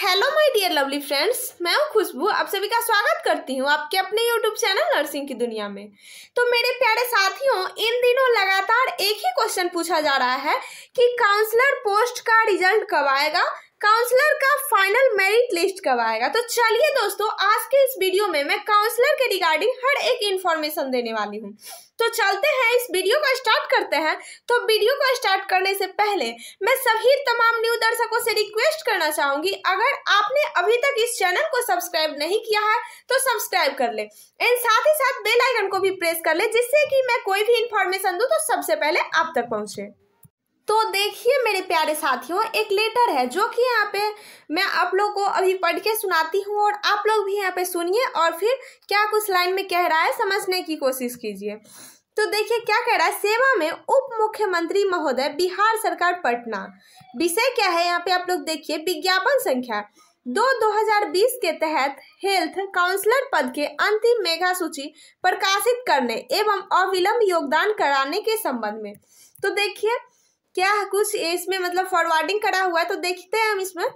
hello my dear lovely friends मैं हूँ खुशबू आप सभी का स्वागत करती हूँ आपके अपने यूट्यूब चैनल नर्सिंग की दुनिया में तो मेरे प्यारे साथियों इन दिनों लगातार एक ही क्वेश्चन पूछा जा रहा है कि काउंसलर पोस्ट का रिजल्ट कब आएगा काउंसलर फाइनल मेरिट लिस्ट कब आएगा तो चलिए दोस्तों आज के इस वीडियो में मैं काउंसलर के रिगार्डिंग हर एक इंफॉर्मेशन देने वाली हूँ तो चलते हैं इस वीडियो को स्टार्ट करते हैं तो वीडियो को स्टार्ट करने से पहले मैं सभी तमाम न्यू दर्शकों से रिक्वेस्ट करना चाहूंगी अगर आपने अभी तक इस चैनल को सब्सक्राइब नहीं किया है तो सब्सक्राइब कर ले एंड साथ ही साथ बेल आइकन को भी प्रेस कर ले जिससे कि मैं कोई भी इंफॉर्मेशन दूँ तो सबसे पहले आप तक पहुँचे तो देखिए मेरे प्यारे साथियों एक लेटर है जो कि यहाँ पे मैं आप लोग को अभी पढ़ के सुनाती हूँ और आप लोग भी यहाँ पे सुनिए और फिर क्या कुछ लाइन में कह रहा है समझने की कोशिश कीजिए तो देखिए क्या कह रहा है सेवा में उप मुख्यमंत्री महोदय बिहार सरकार पटना विषय क्या है यहाँ पे आप लोग देखिए विज्ञापन संख्या दो 2020 के तहत हेल्थ काउंसलर पद के अंतिम मेघा सूची प्रकाशित करने एवं अविलंब योगदान कराने के संबंध में तो देखिए क्या कुछ इसमें मतलब फॉरवर्डिंग करा हुआ है तो देखते हैं हम इसमें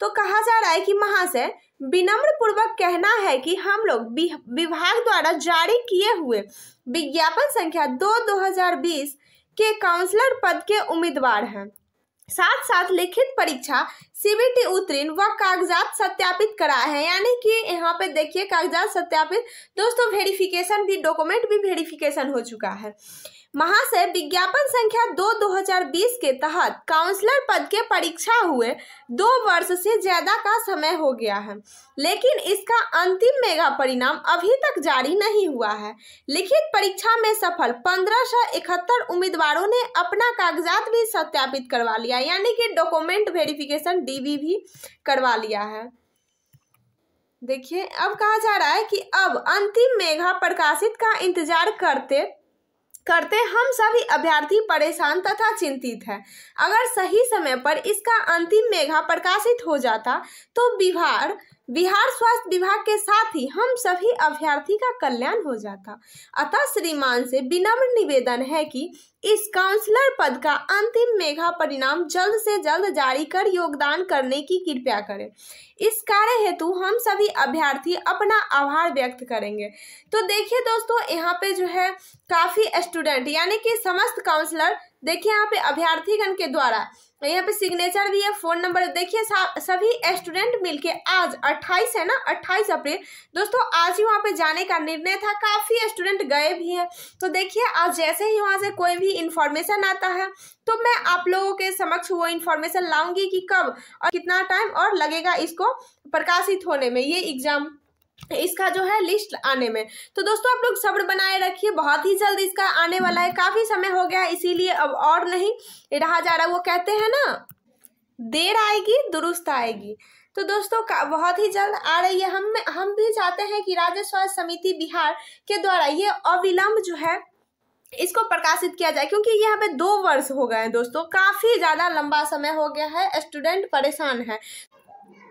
तो कहा जा रहा है कि महाशय विनम्र पूर्वक कहना है कि हम लोग विभाग द्वारा जारी किए हुए विज्ञापन संख्या दो दो हजार बीस के काउंसलर पद के उम्मीदवार हैं साथ साथ लिखित परीक्षा सीबीटी उत्तीर्ण व कागजात सत्यापित करा है यानी कि यहाँ पे देखिए कागजात सत्यापित दोस्तों वेरिफिकेशन भी डॉक्यूमेंट भी वेरिफिकेशन हो चुका है महाशय विज्ञापन संख्या दो 2020 के तहत काउंसलर पद के परीक्षा हुए दो वर्ष से ज्यादा का समय हो गया है लेकिन इसका अंतिम मेगा परिणाम अभी तक जारी नहीं हुआ है लिखित परीक्षा में सफल पंद्रह सौ इकहत्तर उम्मीदवारों ने अपना कागजात भी सत्यापित करवा लिया लिया है यानी कि डॉक्यूमेंट वेरिफिकेशन डीवी भी करवा लिया है देखिए अब कहा जा रहा है कि अब अंतिम मेघा प्रकाशित का इंतजार करते करते हम सभी अभ्यर्थी परेशान तथा चिंतित हैं अगर सही समय पर इसका अंतिम मेघा प्रकाशित हो जाता तो बिहार बिहार स्वास्थ्य विभाग के साथ ही हम सभी अभ्यर्थी का कल्याण हो जाता अतः श्रीमान से विनम्र निवेदन है कि इस काउंसलर पद का अंतिम मेघा परिणाम जल्द से जल्द जारी कर योगदान करने की कृपया करें इस कार्य हेतु हम सभी अभ्यर्थी अपना आभार व्यक्त करेंगे तो देखिए दोस्तों यहाँ पे जो है काफ़ी स्टूडेंट यानी कि समस्त काउंसलर देखिए यहाँ पे अभ्यार्थीगण के द्वारा यहाँ पे सिग्नेचर भी है फोन नंबर देखिए सभी स्टूडेंट मिलके आज 28 है ना 28 अप्रैल दोस्तों आज ही वहाँ पे जाने का निर्णय था काफ़ी स्टूडेंट गए भी हैं तो देखिए आज जैसे ही वहाँ से कोई भी इन्फॉर्मेशन आता है तो मैं आप लोगों के समक्ष वो इन्फॉर्मेशन लाऊंगी कि कब और कितना टाइम और लगेगा इसको प्रकाशित होने में ये एग्जाम इसका जो है लिस्ट आने में तो दोस्तों आप लोग सब्र बनाए रखिए बहुत ही जल्द इसका आने वाला है काफ़ी समय हो गया इसीलिए अब और नहीं रहा जा रहा वो कहते हैं ना देर आएगी दुरुस्त आएगी तो दोस्तों का बहुत ही जल्द आ रही है हम हम भी चाहते हैं कि राज्य स्वास्थ्य समिति बिहार के द्वारा ये अविलंब जो है इसको प्रकाशित किया जाए क्योंकि यहाँ पे दो वर्ष हो गए हैं दोस्तों काफ़ी ज़्यादा लंबा समय हो गया है स्टूडेंट परेशान है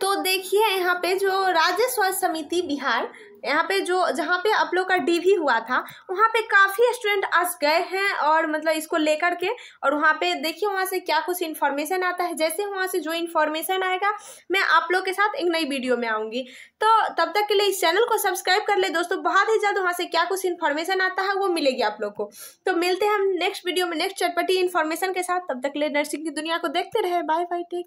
तो देखिए यहाँ पे जो राज्य स्वास्थ्य समिति बिहार यहाँ पे जो जहाँ पे आप लोग का डीवी हुआ था वहाँ पे काफ़ी स्टूडेंट आज गए हैं और मतलब इसको लेकर के और वहाँ पे देखिए वहाँ से क्या कुछ इन्फॉर्मेशन आता है जैसे वहाँ से जो इन्फॉर्मेशन आएगा मैं आप लोग के साथ एक नई वीडियो में आऊँगी तो तब तक के लिए इस चैनल को सब्सक्राइब कर ले दोस्तों बहुत ही ज़्यादा वहाँ से क्या कुछ इन्फॉर्मेशन आता है वो मिलेगी आप लोग को तो मिलते हैं हम नेक्स्ट वीडियो में नेक्स्ट चटपटी इन्फॉर्मेशन के साथ तब तक के लिए नर्सिंग की दुनिया को देखते रहे बाय बाय टेक